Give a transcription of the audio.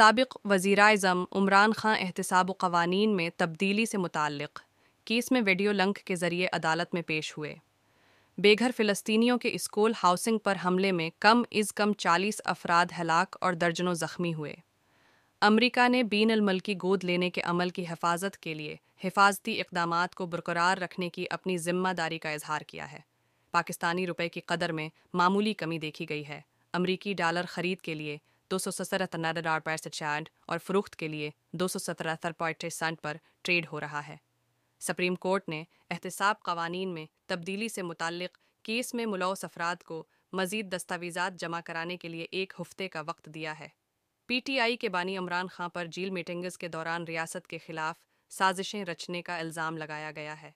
सबक वज़ी अजम इमरान खां एहतसाब कवानीन में तब्दीली से मुतक़ केस में वीडियो लंक के ज़रिए अदालत में पेश हुए बेघर फलस्तियों के स्कूल हाउसिंग पर हमले में कम इज़ कम चालीस अफराद हलाक और दर्जनों ज़ख्मी हुए अमरीका ने बीन अलमलकी गोद लेने के अमल की हिफाजत के लिए हिफाजती इकदाम को बरकरार रखने की अपनी जिम्मेदारी का इजहार किया है पाकिस्तानी रुपये की कदर में मामूली कमी देखी गई है अमरीकी डॉलर खरीद के लिए सत्तर तनाडा डॉलर पैर चांद और फरोख्त के लिए दो सौ सत्रह सेंट पर ट्रेड हो रहा है सुप्रीम कोर्ट ने एहतसाब कवानीन में तब्दीली से मुतक केस में मुलौस अफराद को मजीद दस्तावेजा जमा कराने के लिए एक हफ्ते का वक्त दिया है पीटीआई के बानी इमरान खां पर जेल मीटिंग्स के दौरान रियासत के खिलाफ साजिशें रचने का इल्ज़ाम लगाया गया है